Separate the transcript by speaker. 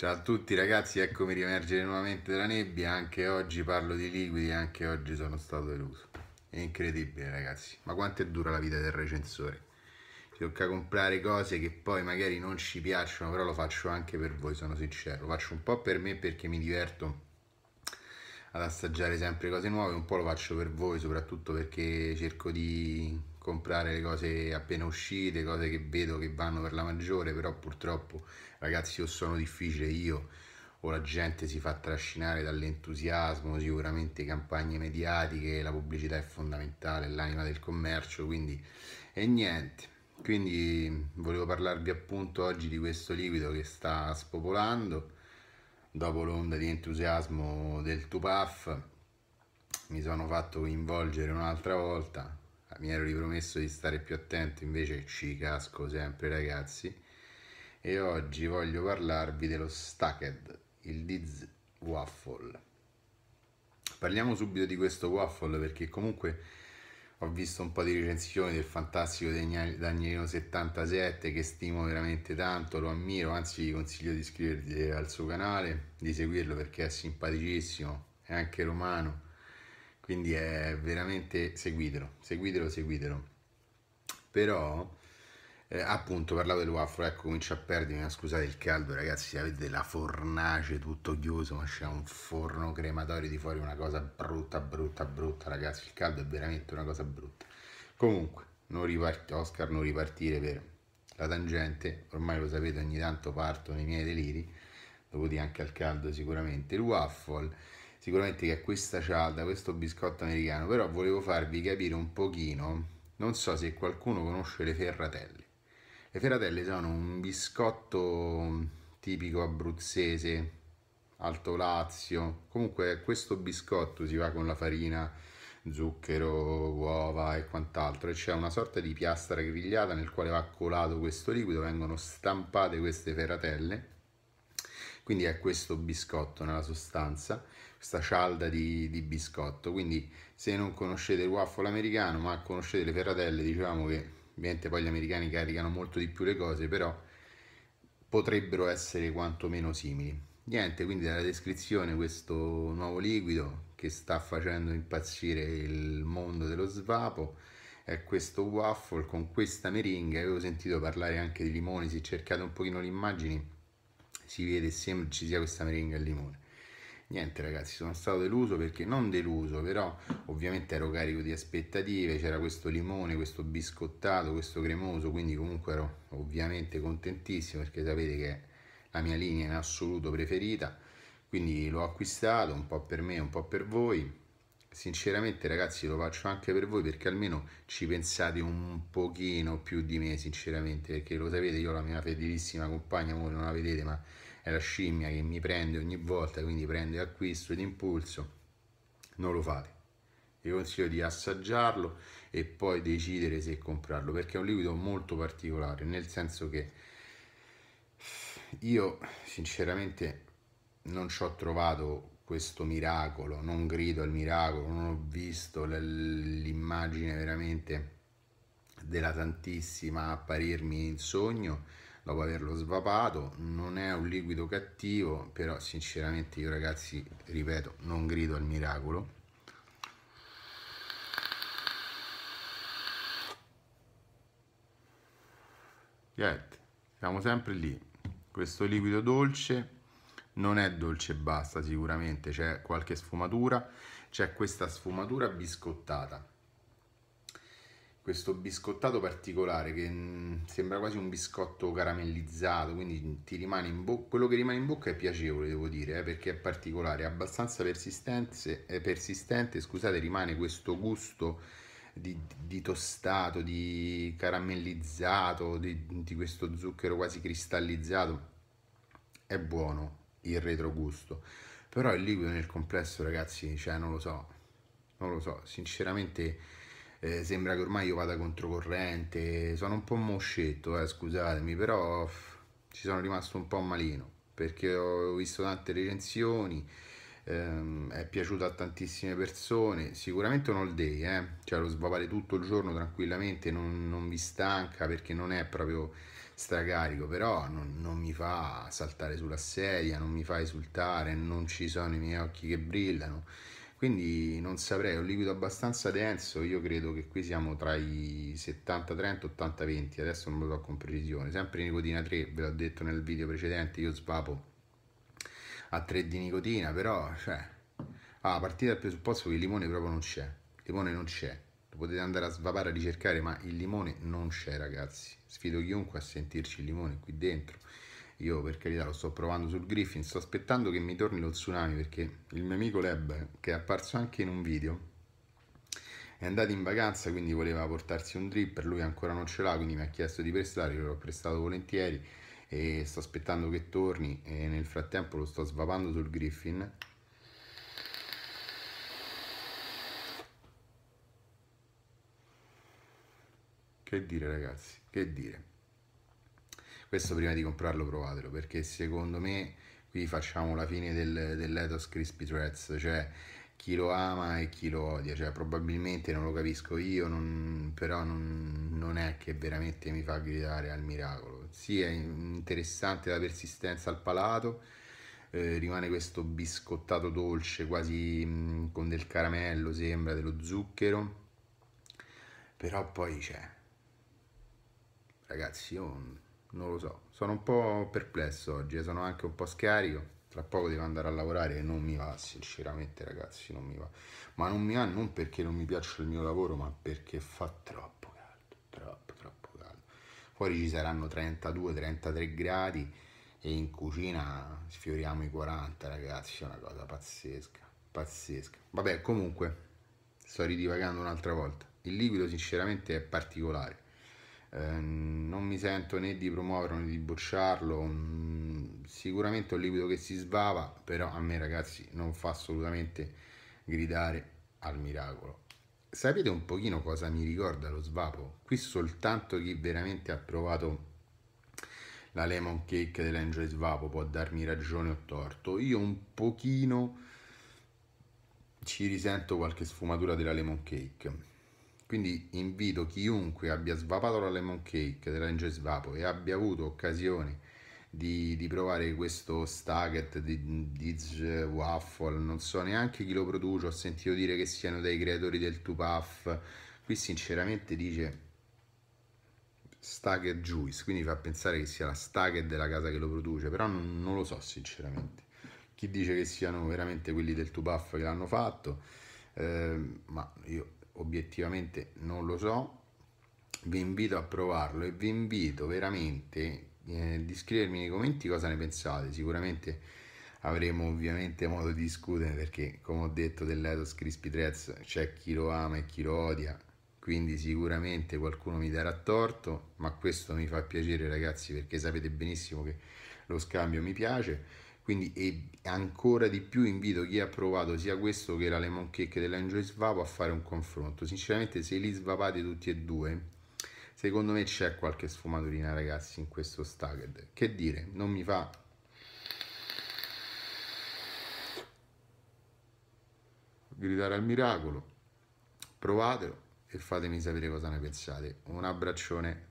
Speaker 1: Ciao a tutti ragazzi, eccomi riemergere nuovamente dalla nebbia, anche oggi parlo di liquidi, anche oggi sono stato deluso. È incredibile ragazzi, ma quanto è dura la vita del recensore? Ci tocca comprare cose che poi magari non ci piacciono, però lo faccio anche per voi, sono sincero. Lo faccio un po' per me perché mi diverto ad assaggiare sempre cose nuove, un po' lo faccio per voi, soprattutto perché cerco di comprare le cose appena uscite, cose che vedo che vanno per la maggiore, però purtroppo ragazzi o sono difficile io o la gente si fa trascinare dall'entusiasmo, sicuramente campagne mediatiche, la pubblicità è fondamentale, l'anima del commercio, quindi è niente. Quindi volevo parlarvi appunto oggi di questo liquido che sta spopolando dopo l'onda di entusiasmo del Tupaf mi sono fatto coinvolgere un'altra volta mi ero ripromesso di stare più attento, invece ci casco sempre ragazzi. E oggi voglio parlarvi dello Stacked, il Diz Waffle. Parliamo subito di questo waffle perché comunque ho visto un po' di recensioni del fantastico Danielino 77 che stimo veramente tanto, lo ammiro, anzi vi consiglio di iscrivervi al suo canale, di seguirlo perché è simpaticissimo, è anche romano quindi è veramente seguitelo, seguitelo, seguitelo. Però eh, appunto parlavo del waffle, ecco comincio a perdere, scusate il caldo ragazzi, avete la fornace tutto chiuso, ma c'è un forno crematorio di fuori, una cosa brutta, brutta, brutta ragazzi, il caldo è veramente una cosa brutta. Comunque, non ripart- Oscar non ripartire per la tangente, ormai lo sapete ogni tanto parto nei miei deliri, dovuti anche al caldo sicuramente, il waffle sicuramente che questa cialda, questo biscotto americano, però volevo farvi capire un pochino, non so se qualcuno conosce le ferratelle. Le ferratelle sono un biscotto tipico abruzzese, Alto Lazio, comunque questo biscotto si va con la farina, zucchero, uova e quant'altro e c'è una sorta di piastra grigliata nel quale va colato questo liquido, vengono stampate queste ferratelle quindi è questo biscotto nella sostanza, questa cialda di, di biscotto, quindi se non conoscete il waffle americano ma conoscete le ferratelle, diciamo che ovviamente poi gli americani caricano molto di più le cose, però potrebbero essere quantomeno simili. Niente, quindi dalla descrizione questo nuovo liquido che sta facendo impazzire il mondo dello svapo è questo waffle con questa meringa, avevo sentito parlare anche di limoni, se cercate un pochino le immagini si vede sempre ci sia questa meringa al limone niente ragazzi sono stato deluso perché non deluso però ovviamente ero carico di aspettative c'era questo limone questo biscottato questo cremoso quindi comunque ero ovviamente contentissimo perché sapete che è la mia linea in assoluto preferita quindi l'ho acquistato un po' per me un po' per voi sinceramente ragazzi lo faccio anche per voi perché almeno ci pensate un pochino più di me sinceramente perché lo sapete io ho la mia fedelissima compagna voi non la vedete ma è la scimmia che mi prende ogni volta quindi prende acquisto ed impulso non lo fate vi consiglio di assaggiarlo e poi decidere se comprarlo perché è un liquido molto particolare nel senso che io sinceramente non ci ho trovato questo miracolo, non grido al miracolo, non ho visto l'immagine veramente della Santissima apparirmi in sogno dopo averlo svapato, non è un liquido cattivo, però sinceramente io ragazzi, ripeto, non grido al miracolo. Niente, siamo sempre lì, questo liquido dolce non è dolce e basta sicuramente, c'è qualche sfumatura, c'è questa sfumatura biscottata, questo biscottato particolare che mm, sembra quasi un biscotto caramellizzato, quindi ti rimane in bocca, quello che rimane in bocca è piacevole devo dire, eh, perché è particolare, è abbastanza persistente, è persistente, scusate, rimane questo gusto di, di tostato, di caramellizzato, di, di questo zucchero quasi cristallizzato, è buono, il retrogusto. Però il liquido nel complesso, ragazzi, cioè non lo so, non lo so, sinceramente eh, sembra che ormai io vada controcorrente, sono un po' moscetto, eh, scusatemi, però pff, ci sono rimasto un po' malino, perché ho visto tante recensioni, ehm, è piaciuto a tantissime persone, sicuramente un all day, eh? cioè lo sbavare tutto il giorno tranquillamente, non, non vi stanca perché non è proprio stracarico, però non, non, mi fa saltare sulla sedia, non mi fa esultare, non ci sono i miei occhi che brillano. Quindi non saprei, è un liquido abbastanza denso, io credo che qui siamo tra i 70-30 e 80-20, adesso non lo so con precisione, sempre nicotina 3, ve l'ho detto nel video precedente, io svapo a 3 di nicotina, però cioè, ah, a partire dal presupposto che il limone proprio non c'è, il limone non c'è, lo potete andare a svapare, a ricercare, ma il limone non c'è ragazzi. Sfido chiunque a sentirci il limone qui dentro. Io per carità lo sto provando sul Griffin, sto aspettando che mi torni lo tsunami perché il mio amico Leb, che è apparso anche in un video, è andato in vacanza quindi voleva portarsi un dripper, lui ancora non ce l'ha quindi mi ha chiesto di prestare, io l'ho prestato volentieri e sto aspettando che torni e nel frattempo lo sto svapando sul Griffin Che dire ragazzi, che dire. Questo prima di comprarlo provatelo, perché secondo me qui facciamo la fine del, dell'Ethos Crispy Threads, cioè chi lo ama e chi lo odia, cioè probabilmente non lo capisco io, non, però non, non, è che veramente mi fa gridare al miracolo. Sì, è interessante la persistenza al palato, eh, rimane questo biscottato dolce, quasi mh, mm, con del caramello, sembra, dello zucchero, però poi c'è cioè, ragazzi, io non lo so, sono un po' perplesso oggi, eh. sono anche un po' scarico. Tra poco devo andare a lavorare e non mi va, sinceramente, ragazzi, non mi va. Ma non mi va non perché non mi piaccia il mio lavoro, ma perché fa troppo caldo, troppo, troppo caldo. Fuori ci saranno 32-33 gradi e in cucina sfioriamo i 40, ragazzi, è una cosa pazzesca, pazzesca. Vabbè, comunque, sto ridivagando un'altra volta. Il liquido, sinceramente, è particolare eh, non mi sento né di promuoverlo né di bruciarlo mm, sicuramente è un liquido che si svava però a me ragazzi non fa assolutamente gridare al miracolo sapete un pochino cosa mi ricorda lo svapo qui soltanto chi veramente ha provato la lemon cake dell'angel svapo può darmi ragione o torto io un pochino ci risento qualche sfumatura della lemon cake quindi invito chiunque abbia svapato la lemon cake dell'Angel Svapo e abbia avuto occasione di, di provare questo Staget di Diz Waffle, non so neanche chi lo produce, ho sentito dire che siano dei creatori del Tupaf. Qui sinceramente dice Stager Juice, quindi fa pensare che sia la Stager della casa che lo produce, però non, non, lo so sinceramente. Chi dice che siano veramente quelli del Tupaf che l'hanno fatto, eh, ma io obiettivamente non lo so vi invito a provarlo e vi invito veramente eh, di scrivermi nei commenti cosa ne pensate sicuramente avremo ovviamente modo di discutere perché come ho detto dell'Etos Crispy Threads c'è chi lo ama e chi lo odia quindi sicuramente qualcuno mi darà torto ma questo mi fa piacere ragazzi perché sapete benissimo che lo scambio mi piace quindi ancora di più invito chi ha provato sia questo che la lemon cake dell'angelo svapo a fare un confronto sinceramente se li svapate tutti e due secondo me c'è qualche sfumaturina ragazzi in questo stacked che dire non mi fa gridare al miracolo provatelo e fatemi sapere cosa ne pensate un abbraccione